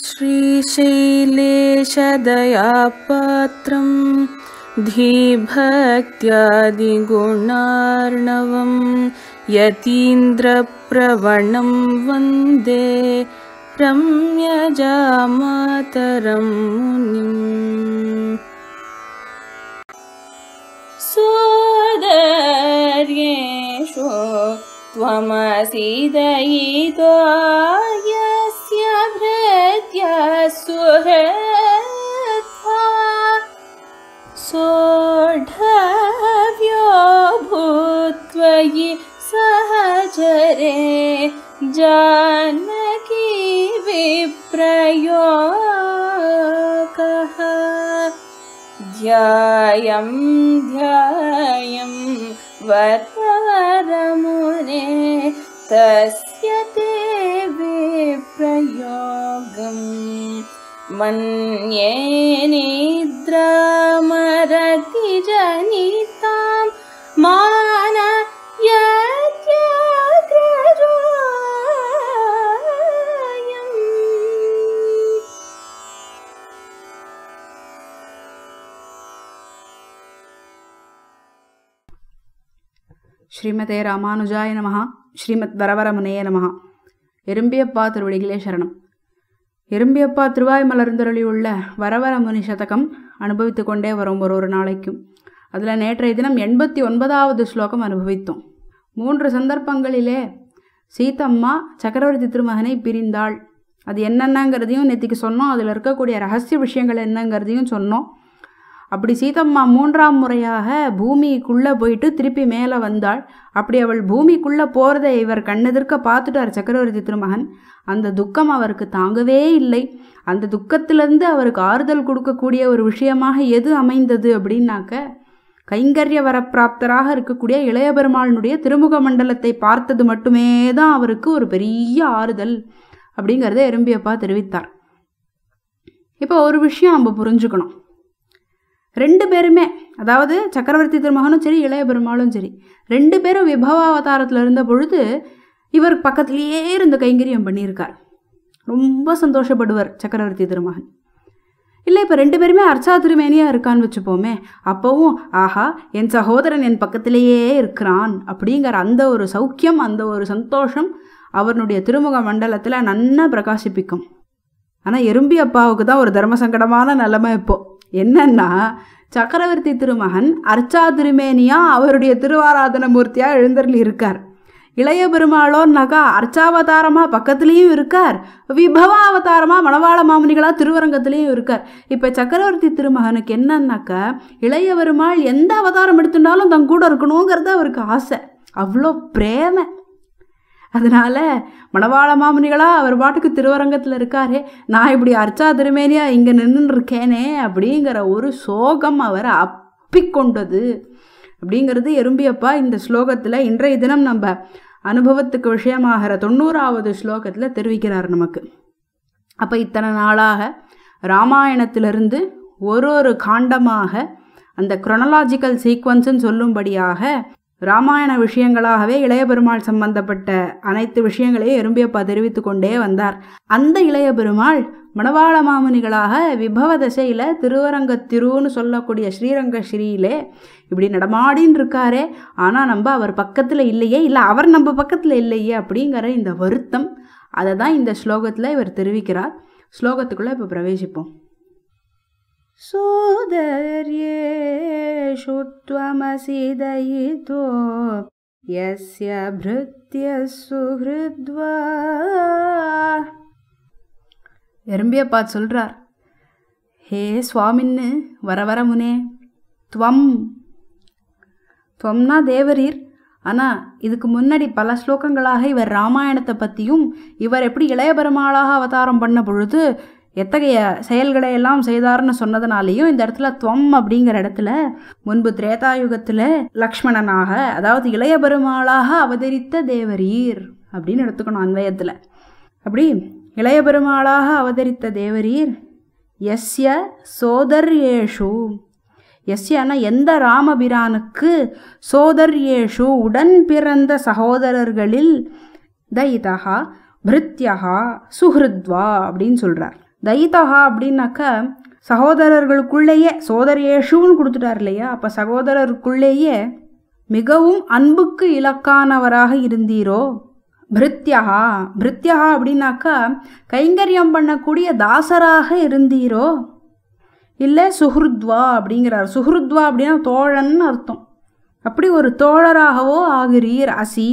श्रीशैलेशदयापात्रम् धीभक्त्यादिगुणार्णवं यतीन्द्रप्रवणं वन्दे प्रम्यजामातरं मुनिम् सोदर्येषु त्वमसीदयितो यस्य भ्रे मन्ये निद्रामरति जनितां मान श्रीमते रामानुजाय नमः श्रीमद्वरवरमुनये नमः एरुम्बियप्पा तिरुवडिगिले शरणम् எறும்பியப்பா திருவாய் மலர்ந்தொருளி உள்ள வரவர முனி சதகம் அனுபவித்து கொண்டே வரும் ஒரு ஒரு நாளைக்கும் அதில் நேற்றைய தினம் எண்பத்தி ஒன்பதாவது ஸ்லோகம் அனுபவித்தோம் மூன்று சந்தர்ப்பங்களிலே சீதம்மா சக்கரவர்த்தி திருமகனை பிரிந்தாள் அது என்னென்னங்கிறதையும் நேற்றுக்கு சொன்னோம் அதில் இருக்கக்கூடிய ரகசிய விஷயங்கள் என்னங்கிறதையும் சொன்னோம் அப்படி சீதம்மா மூன்றாம் முறையாக பூமிக்குள்ளே போயிட்டு திருப்பி மேலே வந்தாள் அப்படி அவள் பூமிக்குள்ளே போகிறத இவர் கண்ணெதிர்க்க பார்த்துட்டார் சக்கரவர்த்தி திருமகன் அந்த துக்கம் அவருக்கு தாங்கவே இல்லை அந்த துக்கத்திலிருந்து அவருக்கு ஆறுதல் கொடுக்கக்கூடிய ஒரு விஷயமாக எது அமைந்தது அப்படின்னாக்க கைங்கரிய வரப்பிராப்தராக இருக்கக்கூடிய இளைய பெருமாளினுடைய திருமுக மண்டலத்தை பார்த்தது மட்டுமே தான் அவருக்கு ஒரு பெரிய ஆறுதல் அப்படிங்கிறத எறும்பியப்பா தெரிவித்தார் இப்போ ஒரு விஷயம் நம்ம புரிஞ்சுக்கணும் ரெண்டு பேருமே அதாவது சக்கரவர்த்தி திருமகனும் சரி இளைய பெருமாளும் சரி ரெண்டு பேரும் விபவாவதாரத்தில் இருந்த பொழுது இவர் பக்கத்துலேயே இருந்த கைங்கரியம் பண்ணியிருக்கார் ரொம்ப சந்தோஷப்படுவர் சக்கரவர்த்தி திருமகன் இல்லை இப்போ ரெண்டு பேருமே அர்ச்சா திருமேனியாக இருக்கான்னு வச்சுப்போமே அப்போவும் ஆஹா என் சகோதரன் என் பக்கத்திலேயே இருக்கிறான் அப்படிங்கிற அந்த ஒரு சௌக்கியம் அந்த ஒரு சந்தோஷம் அவனுடைய திருமுக மண்டலத்தில் நன்னா பிரகாசிப்பிக்கும் ஆனால் எறும்பி அப்பாவுக்கு தான் ஒரு தர்ம சங்கடமான நிலமை இப்போது என்னன்னா சக்கரவர்த்தி திருமகன் அர்ச்சா திருமேனியாக அவருடைய திருவாராதன மூர்த்தியாக எழுந்தருளி இருக்கார் இளைய பெருமாளோ நகா அர்ச்சாவதாரமாக பக்கத்துலேயும் இருக்கார் விபவ அவதாரமாக மணவாள மாமுனிகளாக திருவரங்கத்துலேயும் இருக்கார் இப்போ சக்கரவர்த்தி திருமகனுக்கு என்னன்னாக்கா இளைய பெருமாள் எந்த அவதாரம் எடுத்துட்டாலும் தன் கூட இருக்கணுங்கிறது அவருக்கு ஆசை அவ்வளோ பிரேம அதனால் மணவாள மாமுனிகளாக அவர் பாட்டுக்கு திருவரங்கத்தில் இருக்காரு நான் இப்படி அர்ச்சா திருமேனியா இங்கே நின்றுன்னு இருக்கேனே அப்படிங்கிற ஒரு சோகம் அவரை அப்பிக்கொண்டது அப்படிங்கிறது எறும்பியப்பா இந்த ஸ்லோகத்தில் இன்றைய தினம் நம்ம அனுபவத்துக்கு விஷயமாகிற தொண்ணூறாவது ஸ்லோகத்தில் தெரிவிக்கிறார் நமக்கு அப்போ இத்தனை நாளாக ராமாயணத்திலிருந்து ஒரு ஒரு காண்டமாக அந்த குரொனலாஜிக்கல் சீக்வன்ஸுன்னு சொல்லும்படியாக ராமாயண விஷயங்களாகவே இளைய பெருமாள் சம்பந்தப்பட்ட அனைத்து விஷயங்களையும் எறும்பியப்பா தெரிவித்து கொண்டே வந்தார் அந்த இளைய பெருமாள் மணவாள மாமுனிகளாக விபவ தசையில் திருவரங்க திருன்னு சொல்லக்கூடிய ஸ்ரீரங்க ஸ்ரீயிலே இப்படி நடமாடின்னு இருக்காரே ஆனால் நம்ம அவர் பக்கத்தில் இல்லையே இல்லை அவர் நம்ம பக்கத்தில் இல்லையே அப்படிங்கிற இந்த வருத்தம் அதை தான் இந்த ஸ்லோகத்தில் இவர் தெரிவிக்கிறார் ஸ்லோகத்துக்குள்ளே இப்போ பிரவேசிப்போம் சோதரியே त्वमसिदयितो यस्य भृत्यः எறும்பியப்பா சொல்கிறார் ஹே சுவாமின்னு வர வர முனே துவம் துவம்னா தேவரீர் ஆனால் இதுக்கு முன்னாடி பல ஸ்லோகங்களாக இவர் ராமாயணத்தை பற்றியும் இவர் எப்படி இளையபெருமாளாக அவதாரம் பண்ண பொழுது எத்தகைய செயல்களை எல்லாம் செய்தார்னு சொன்னதுனாலேயும் இந்த இடத்துல துவம் அப்படிங்கிற இடத்துல முன்பு திரேதாயுகத்தில் லக்ஷ்மணனாக அதாவது இளைய பெருமாளாக அவதரித்த தேவரீர் அப்படின்னு எடுத்துக்கணும் அன்வயத்தில் அப்படி இளைய பெருமாளாக அவதரித்த தேவரீர் எஸ்ய சோதர்யேஷு எஸ்யனா எந்த ராமபிரானுக்கு சோதர்யேஷு உடன் பிறந்த சகோதரர்களில் தயிதா பிருத்யகா சுஹ்ருத்வா அப்படின்னு சொல்கிறார் தயிதகா அப்படின்னாக்க சகோதரர்களுக்குள்ளேயே ஏஷுன்னு கொடுத்துட்டார் இல்லையா அப்போ சகோதரருக்குள்ளேயே மிகவும் அன்புக்கு இலக்கானவராக இருந்தீரோ பிருத்தியகா பிருத்தியகா அப்படின்னாக்கா கைங்கரியம் பண்ணக்கூடிய தாசராக இருந்தீரோ இல்லை சுஹ்ருத்வா அப்படிங்கிறார் சுஹ்ருத்வா அப்படின்னா தோழன்னு அர்த்தம் அப்படி ஒரு தோழராகவோ ஆகிறீர் அசி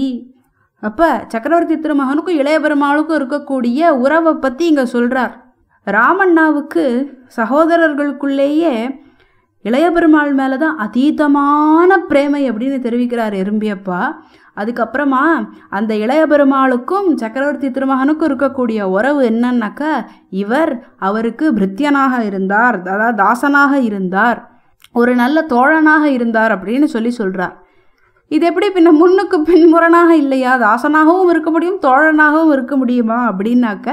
அப்போ சக்கரவர்த்தி திருமகனுக்கும் இளைய பெருமாளுக்கும் இருக்கக்கூடிய உறவை பற்றி இங்கே சொல்கிறார் ராமண்ணாவுக்கு சகோதரர்களுக்குள்ளேயே இளைய பெருமாள் மேலே தான் அதீதமான பிரேமை அப்படின்னு தெரிவிக்கிறார் எறும்பியப்பா அதுக்கப்புறமா அந்த இளைய பெருமாளுக்கும் சக்கரவர்த்தி திருமகனுக்கும் இருக்கக்கூடிய உறவு என்னன்னாக்கா இவர் அவருக்கு பிரித்தியனாக இருந்தார் அதாவது தாசனாக இருந்தார் ஒரு நல்ல தோழனாக இருந்தார் அப்படின்னு சொல்லி சொல்கிறார் இது எப்படி பின்ன முன்னுக்கு பின்முரணாக இல்லையா தாசனாகவும் இருக்க முடியும் தோழனாகவும் இருக்க முடியுமா அப்படின்னாக்க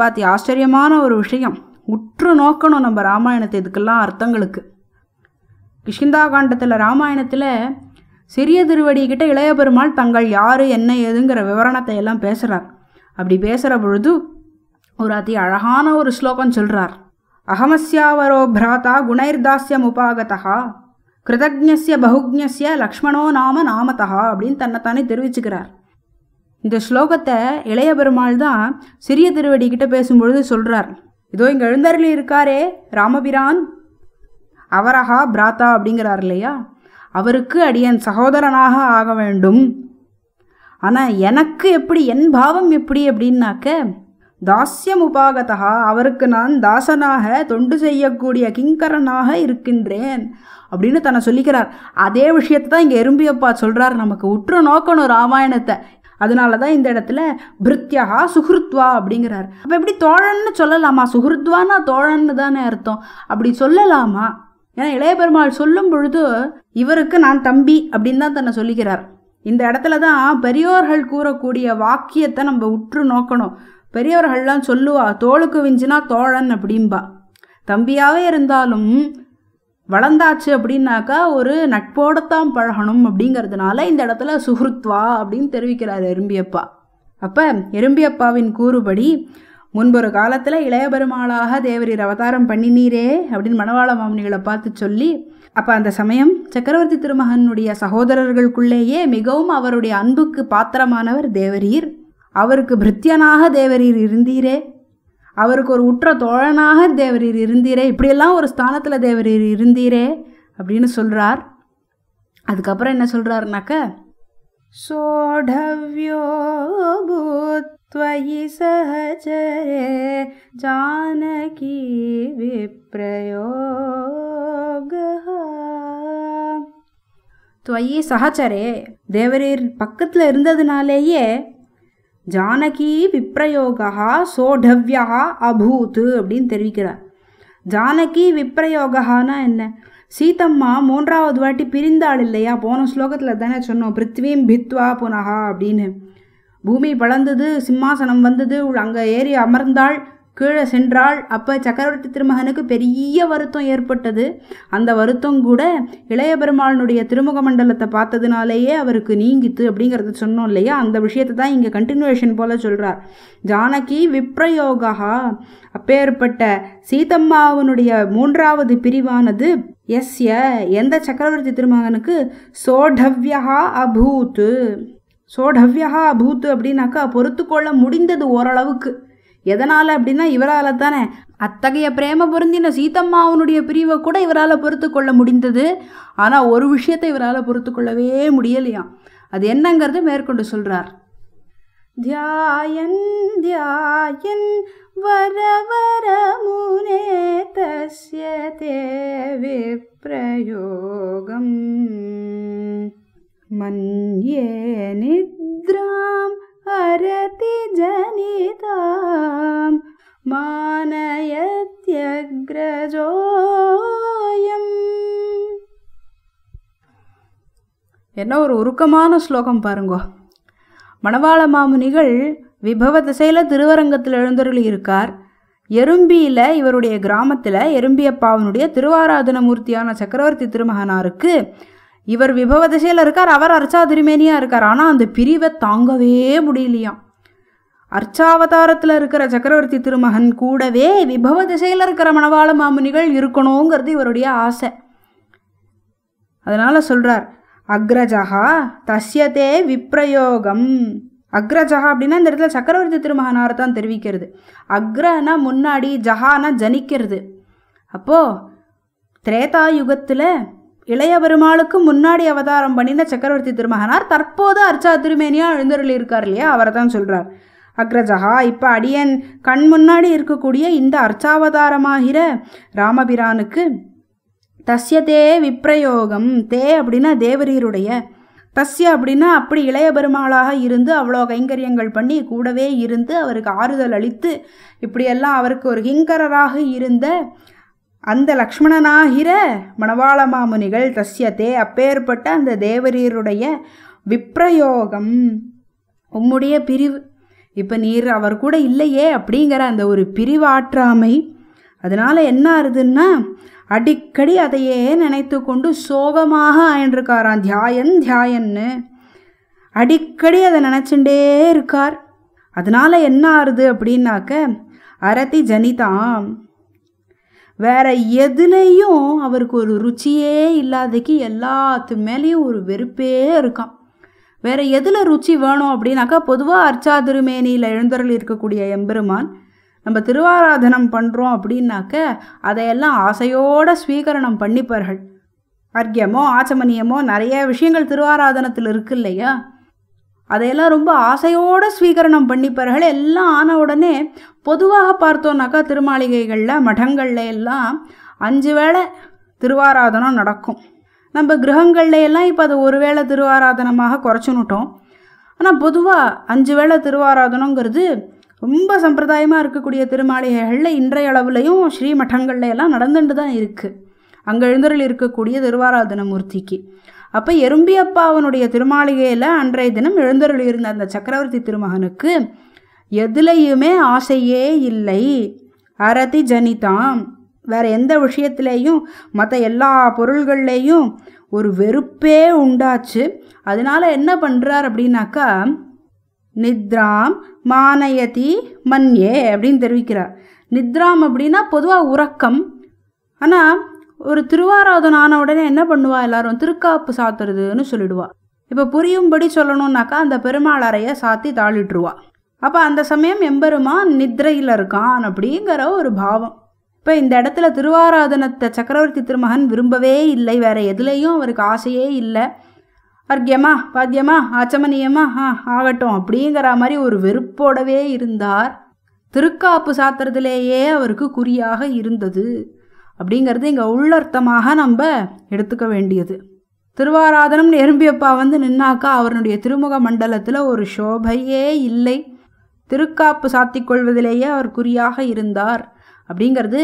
பாத்தி ஆச்சரியமான ஒரு விஷயம் உற்று நோக்கணும் நம்ம ராமாயணத்தை இதுக்கெல்லாம் அர்த்தங்களுக்கு கிஷ்கிந்தா காண்டத்தில் ராமாயணத்தில் சிறிய திருவடிக்கிட்ட இளைய பெருமாள் தங்கள் யார் என்ன ஏதுங்கிற விவரணத்தை எல்லாம் பேசுகிறார் அப்படி பேசுகிற பொழுது ஒரு அதி அழகான ஒரு ஸ்லோகம் சொல்கிறார் அகமஸ்யாவரோ பிராத்தா குணைர்தாஸ்யம் உபாகதா கிருதஜ்ய பகுஜ்ய லக்ஷ்மணோ நாம நாமதா அப்படின்னு தன்னைத்தானே தெரிவிச்சுக்கிறார் இந்த ஸ்லோகத்தை இளைய பெருமாள் தான் சிறிய திருவடிக்கிட்ட பேசும்பொழுது சொல்கிறார் இதோ இங்கே எழுந்தருளி இருக்காரே ராமபிரான் அவரஹா பிராத்தா அப்படிங்கிறார் இல்லையா அவருக்கு அடியன் சகோதரனாக ஆக வேண்டும் ஆனால் எனக்கு எப்படி என் பாவம் எப்படி அப்படின்னாக்க தாஸ்யம் உபாகதா அவருக்கு நான் தாசனாக தொண்டு செய்யக்கூடிய கிங்கரனாக இருக்கின்றேன் அப்படின்னு தன்னை சொல்லிக்கிறார் அதே விஷயத்தை தான் இங்கே எறும்பியப்பா சொல்கிறார் நமக்கு உற்று நோக்கணும் ராமாயணத்தை அதனால தான் இந்த இடத்துல பிருத்யா சுஹ்ருத்வா அப்படிங்கிறார் அப்போ எப்படி தோழன்னு சொல்லலாமா சுஹ்ருத்வானா தோழன்னு தானே அர்த்தம் அப்படி சொல்லலாமா ஏன்னா இளைய பெருமாள் சொல்லும் பொழுது இவருக்கு நான் தம்பி அப்படின்னு தான் தன்னை சொல்லிக்கிறார் இந்த இடத்துல தான் பெரியோர்கள் கூறக்கூடிய வாக்கியத்தை நம்ம உற்று நோக்கணும் பெரியவர்கள்லாம் சொல்லுவா தோளுக்கு விஞ்சினா தோழன் அப்படின்பா தம்பியாகவே இருந்தாலும் வளர்ந்தாச்சு அப்படின்னாக்கா ஒரு நட்போடத்தான் பழகணும் அப்படிங்கிறதுனால இந்த இடத்துல சுஹ்ருத்வா அப்படின்னு தெரிவிக்கிறார் எறும்பியப்பா அப்போ எறும்பியப்பாவின் கூறுபடி முன்பொரு காலத்தில் இளைய பெருமாளாக தேவரீர் அவதாரம் பண்ணினீரே அப்படின்னு மணவாள மாமனிகளை பார்த்து சொல்லி அப்போ அந்த சமயம் சக்கரவர்த்தி திருமகனுடைய சகோதரர்களுக்குள்ளேயே மிகவும் அவருடைய அன்புக்கு பாத்திரமானவர் தேவரீர் அவருக்கு பிரித்தியனாக தேவரீர் இருந்தீரே அவருக்கு ஒரு உற்ற தோழனாக தேவரீர் இருந்தீரே இப்படியெல்லாம் ஒரு ஸ்தானத்தில் தேவரீர் இருந்தீரே அப்படின்னு சொல்கிறார் அதுக்கப்புறம் என்ன சொல்கிறாருனாக்க சோடவியோ பூத் त्वयि सहचरे जानकी विप्रयोगः துவயி சகச்சரே தேவரீர் பக்கத்தில் இருந்ததுனாலேயே ஜானகி விப்ரயோகா சோடவ்யா அபூத்து அப்படின்னு தெரிவிக்கிறார் ஜானகி விப்ரயோகான்னா என்ன சீதம்மா மூன்றாவது வாட்டி பிரிந்தாள் இல்லையா போன ஸ்லோகத்தில் தானே சொன்னோம் பிருத்வீம் பித்வா புனகா அப்படின்னு பூமி பழந்தது சிம்மாசனம் வந்தது அங்கே ஏறி அமர்ந்தாள் கீழே சென்றால் அப்போ சக்கரவர்த்தி திருமகனுக்கு பெரிய வருத்தம் ஏற்பட்டது அந்த வருத்தம் கூட இளைய பெருமாளனுடைய திருமுக மண்டலத்தை பார்த்ததுனாலேயே அவருக்கு நீங்கித்து அப்படிங்கிறத சொன்னோம் இல்லையா அந்த விஷயத்தை தான் இங்கே கண்டினியூஷன் போல் சொல்கிறார் ஜானகி விப்ரயோகா அப்பேற்பட்ட சீதம்மாவனுடைய மூன்றாவது பிரிவானது எஸ்ய எந்த சக்கரவர்த்தி திருமகனுக்கு சோடவ்யா அபூத்து சோடவ்யா அபூத் அப்படின்னாக்கா பொறுத்து கொள்ள முடிந்தது ஓரளவுக்கு எதனால் அப்படின்னா இவரால் தானே அத்தகைய பிரேம பொருந்தின சீதம்மா பிரிவை கூட இவரால் பொறுத்து கொள்ள முடிந்தது ஆனால் ஒரு விஷயத்தை இவரால் பொறுத்து கொள்ளவே முடியலையாம் அது என்னங்கிறது மேற்கொண்டு சொல்கிறார் தியாயன் தியாயன் வர வர முனே தஸ்ய தேவி பிரயோகம் मन्ये அரதி ஜனிதாம் மானயத்யக்ரஜோயம் என்ன ஒரு உருக்கமான ஸ்லோகம் பாருங்கோ மணவாள மாமுனிகள் விபவ திசையில் திருவரங்கத்தில் எழுந்தருளி இருக்கார் எறும்பியில் இவருடைய கிராமத்தில் எறும்பியப்பாவனுடைய திருவாராதன மூர்த்தியான சக்கரவர்த்தி திருமகனாருக்கு இவர் விபவ திசையில் இருக்கார் அவர் அர்ச்சா திருமேனியாக இருக்கார் ஆனால் அந்த பிரிவை தாங்கவே முடியலையாம் அர்ச்சாவதாரத்தில் இருக்கிற சக்கரவர்த்தி திருமகன் கூடவே விபவ திசையில் இருக்கிற மணவாள மாமுனிகள் இருக்கணுங்கிறது இவருடைய ஆசை அதனால் சொல்கிறார் அக்ரஜகா தஸ்யதே விப்ரயோகம் அக்ரஜகா அப்படின்னா இந்த இடத்துல சக்கரவர்த்தி திருமகனார் தான் தெரிவிக்கிறது அக்ரனா முன்னாடி ஜஹானா ஜனிக்கிறது அப்போது திரேதா யுகத்தில் இளைய பெருமாளுக்கு முன்னாடி அவதாரம் பண்ணின சக்கரவர்த்தி திருமகனார் தற்போது அர்ச்சா திருமேனியா எழுந்தருளி இருக்கார் இல்லையா அவரை தான் சொல்கிறார் அக்ரஜகா இப்போ அடியன் கண் முன்னாடி இருக்கக்கூடிய இந்த அர்ச்சாவதாரமாகிற ராமபிரானுக்கு தஸ்ய தே விப்ரயோகம் தே அப்படின்னா தேவரீருடைய தஸ்ய அப்படின்னா அப்படி இளைய பெருமாளாக இருந்து அவ்வளோ கைங்கரியங்கள் பண்ணி கூடவே இருந்து அவருக்கு ஆறுதல் அளித்து இப்படியெல்லாம் அவருக்கு ஒரு கிங்கரராக இருந்த அந்த லக்ஷ்மணனாகிற மணவாள மாமுனிகள் தஸ்யத்தே அப்பேற்பட்ட அந்த தேவரீருடைய விப்ரயோகம் உம்முடைய பிரிவு இப்போ நீர் அவர் கூட இல்லையே அப்படிங்கிற அந்த ஒரு பிரிவாற்றாமை அதனால் என்ன ஆறுதுன்னா அடிக்கடி அதையே நினைத்து கொண்டு சோகமாக ஆயின்றிருக்காராம் தியாயன் தியாயன்னு அடிக்கடி அதை நினச்சிண்டே இருக்கார் அதனால் என்ன ஆறுது அப்படின்னாக்க அரதி ஜனிதாம் வேற எதுலேயும் அவருக்கு ஒரு ருச்சியே இல்லாதக்கு எல்லாத்து மேலேயும் ஒரு வெறுப்பே இருக்கான் வேற எதில் ருச்சி வேணும் அப்படின்னாக்கா பொதுவாக அர்ச்சா திருமேனியில் எழுந்தருள் இருக்கக்கூடிய எம்பெருமான் நம்ம திருவாராதனம் பண்ணுறோம் அப்படின்னாக்க அதையெல்லாம் ஆசையோடு ஸ்வீகரணம் பண்ணிப்பார்கள் அர்க்கியமோ ஆச்சமனியமோ நிறைய விஷயங்கள் திருவாராதனத்தில் இருக்கு இல்லையா அதையெல்லாம் ரொம்ப ஆசையோடு ஸ்வீகரணம் பண்ணிப்பார்கள் எல்லாம் ஆன உடனே பொதுவாக பார்த்தோன்னாக்கா திருமாளிகைகளில் மடங்களில் எல்லாம் அஞ்சு வேளை திருவாராதனம் நடக்கும் நம்ம கிரகங்கள்ல எல்லாம் இப்போ அது ஒரு வேளை திருவாராதனமாக குறைச்சுனுட்டோம் ஆனால் பொதுவாக அஞ்சு வேளை திருவாராதனங்கிறது ரொம்ப சம்பிரதாயமாக இருக்கக்கூடிய திருமாளிகைகளில் இன்றைய அளவுலையும் ஸ்ரீமடங்கள்ல எல்லாம் நடந்துட்டு தான் இருக்குது அங்கே எழுந்தரில் இருக்கக்கூடிய திருவாராதன மூர்த்திக்கு அப்போ எறும்பியப்பா அவனுடைய திருமாளிகையில் அன்றைய தினம் எழுந்தருள் இருந்த அந்த சக்கரவர்த்தி திருமகனுக்கு எதுலேயுமே ஆசையே இல்லை அரதி ஜனிதாம் வேற எந்த விஷயத்துலேயும் மற்ற எல்லா பொருள்கள்லேயும் ஒரு வெறுப்பே உண்டாச்சு அதனால என்ன பண்ணுறார் அப்படின்னாக்கா நித்ராம் மானயதி மன்யே அப்படின்னு தெரிவிக்கிறார் நித்ராம் அப்படின்னா பொதுவாக உறக்கம் ஆனால் ஒரு திருவாராதனம் ஆன உடனே என்ன பண்ணுவா எல்லாரும் திருக்காப்பு சாத்துறதுன்னு சொல்லிடுவா இப்போ புரியும்படி சொல்லணுன்னாக்கா அந்த பெருமாள் அறையை சாத்தி தாளிட்டுருவா அப்போ அந்த சமயம் எம்பெருமான் நித்ரையில் இருக்கான் அப்படிங்கிற ஒரு பாவம் இப்போ இந்த இடத்துல திருவாராதனத்தை சக்கரவர்த்தி திருமகன் விரும்பவே இல்லை வேறு எதுலேயும் அவருக்கு ஆசையே இல்லை அர்க்கியமா பாத்தியமா ஆச்சமனியமா ஆ ஆகட்டும் அப்படிங்கிற மாதிரி ஒரு வெறுப்போடவே இருந்தார் திருக்காப்பு சாத்துறதுலேயே அவருக்கு குறியாக இருந்தது அப்படிங்கிறது இங்கே உள்ளர்த்தமாக நம்ம எடுத்துக்க வேண்டியது திருவாராதனம் எறும்பியப்பா வந்து நின்னாக்கா அவருடைய திருமுக மண்டலத்தில் ஒரு சோபையே இல்லை திருக்காப்பு சாத்தி கொள்வதிலேயே அவர் குறியாக இருந்தார் அப்படிங்கிறது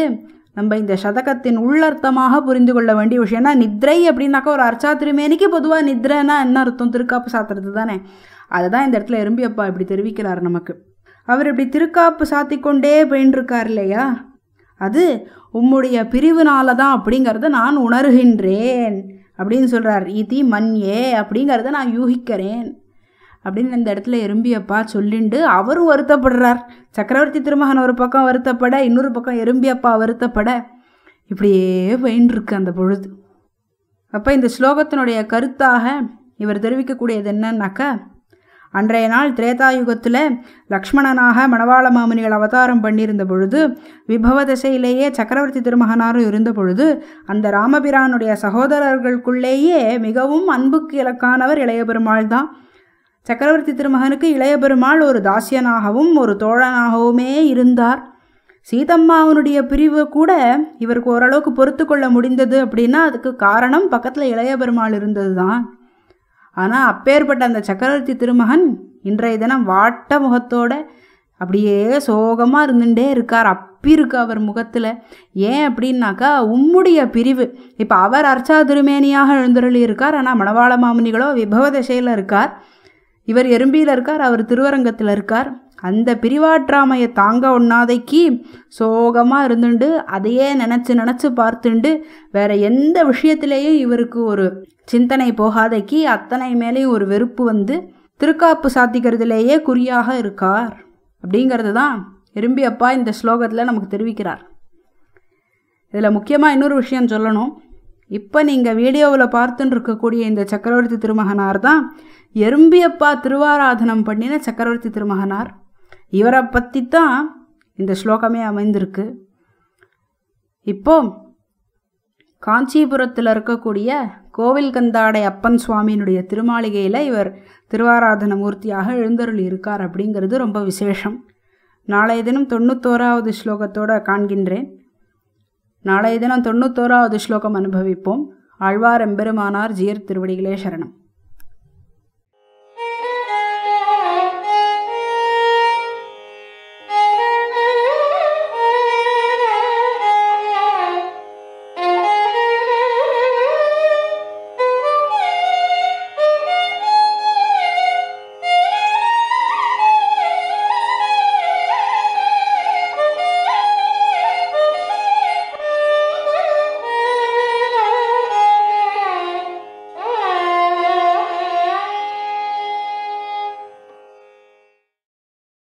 நம்ம இந்த சதகத்தின் உள்ளர்த்தமாக புரிந்து கொள்ள வேண்டிய விஷயம் ஏன்னா நித்ரை அப்படின்னாக்கா ஒரு அர்ச்சா திருமேனிக்கு பொதுவாக நித்ரைன்னா என்ன அர்த்தம் திருக்காப்பு சாத்துறது தானே அதை தான் இந்த இடத்துல எறும்பியப்பா இப்படி தெரிவிக்கிறார் நமக்கு அவர் இப்படி திருக்காப்பு சாத்தி கொண்டே போயின்னு இருக்கார் இல்லையா அது உம்முடைய பிரிவுனால தான் அப்படிங்கிறத நான் உணர்கின்றேன் அப்படின்னு சொல்கிறார் இதி ஏ அப்படிங்கிறத நான் யூகிக்கிறேன் அப்படின்னு இந்த இடத்துல எறும்பியப்பா சொல்லிண்டு அவரும் வருத்தப்படுறார் சக்கரவர்த்தி திருமகன் ஒரு பக்கம் வருத்தப்பட இன்னொரு பக்கம் எறும்பியப்பா வருத்தப்பட இப்படியே பயின்றிருக்கு அந்த பொழுது அப்போ இந்த ஸ்லோகத்தினுடைய கருத்தாக இவர் தெரிவிக்கக்கூடியது என்னன்னாக்கா அன்றைய நாள் திரேதாயுகத்தில் லக்ஷ்மணனாக மணவாள மாமுனிகள் அவதாரம் பண்ணியிருந்த பொழுது விபவ திசையிலேயே சக்கரவர்த்தி திருமகனாரும் இருந்த பொழுது அந்த ராமபிரானுடைய சகோதரர்களுக்குள்ளேயே மிகவும் அன்புக்கு இலக்கானவர் இளைய பெருமாள் தான் சக்கரவர்த்தி திருமகனுக்கு இளைய பெருமாள் ஒரு தாசியனாகவும் ஒரு தோழனாகவுமே இருந்தார் சீதம்மாவனுடைய பிரிவு கூட இவருக்கு ஓரளவுக்கு பொறுத்து கொள்ள முடிந்தது அப்படின்னா அதுக்கு காரணம் பக்கத்தில் இளைய பெருமாள் இருந்தது தான் ஆனால் அப்பேற்பட்ட அந்த சக்கரவர்த்தி திருமகன் இன்றைய தினம் வாட்ட முகத்தோடு அப்படியே சோகமாக இருந்துகிட்டே இருக்கார் அப்பி இருக்கு அவர் முகத்தில் ஏன் அப்படின்னாக்கா உம்முடைய பிரிவு இப்போ அவர் அர்ச்சா திருமேனியாக எழுந்தருளி இருக்கார் ஆனால் மணவாள மாமுனிகளோ விபவ திசையில் இருக்கார் இவர் எறும்பியில் இருக்கார் அவர் திருவரங்கத்தில் இருக்கார் அந்த பிரிவாற்றாமையை தாங்க ஒண்ணாதைக்கு சோகமாக இருந்துண்டு அதையே நினச்சி நினச்சி பார்த்துண்டு வேற எந்த விஷயத்திலேயும் இவருக்கு ஒரு சிந்தனை போகாதைக்கு அத்தனை மேலேயும் ஒரு வெறுப்பு வந்து திருக்காப்பு சாத்திக்கிறதுலேயே குறியாக இருக்கார் அப்படிங்கிறது தான் எறும்பியப்பா இந்த ஸ்லோகத்தில் நமக்கு தெரிவிக்கிறார் இதில் முக்கியமாக இன்னொரு விஷயம் சொல்லணும் இப்போ நீங்கள் வீடியோவில் பார்த்துன்னு இருக்கக்கூடிய இந்த சக்கரவர்த்தி திருமகனார் தான் எறும்பியப்பா திருவாராதனம் பண்ணின சக்கரவர்த்தி திருமகனார் இவரை பற்றி தான் இந்த ஸ்லோகமே அமைந்திருக்கு இப்போ காஞ்சிபுரத்தில் இருக்கக்கூடிய கோவில் கந்தாடை அப்பன் சுவாமியினுடைய திருமாளிகையில் இவர் திருவாராதன மூர்த்தியாக எழுந்தருள் இருக்கார் அப்படிங்கிறது ரொம்ப விசேஷம் நாளைய தினம் தொண்ணூத்தோராவது ஸ்லோகத்தோடு காண்கின்றேன் நாளைய தினம் தொண்ணூத்தோராவது ஸ்லோகம் அனுபவிப்போம் ஆழ்வார் எம்பெருமானார் ஜீர் திருவடிகளே சரணம்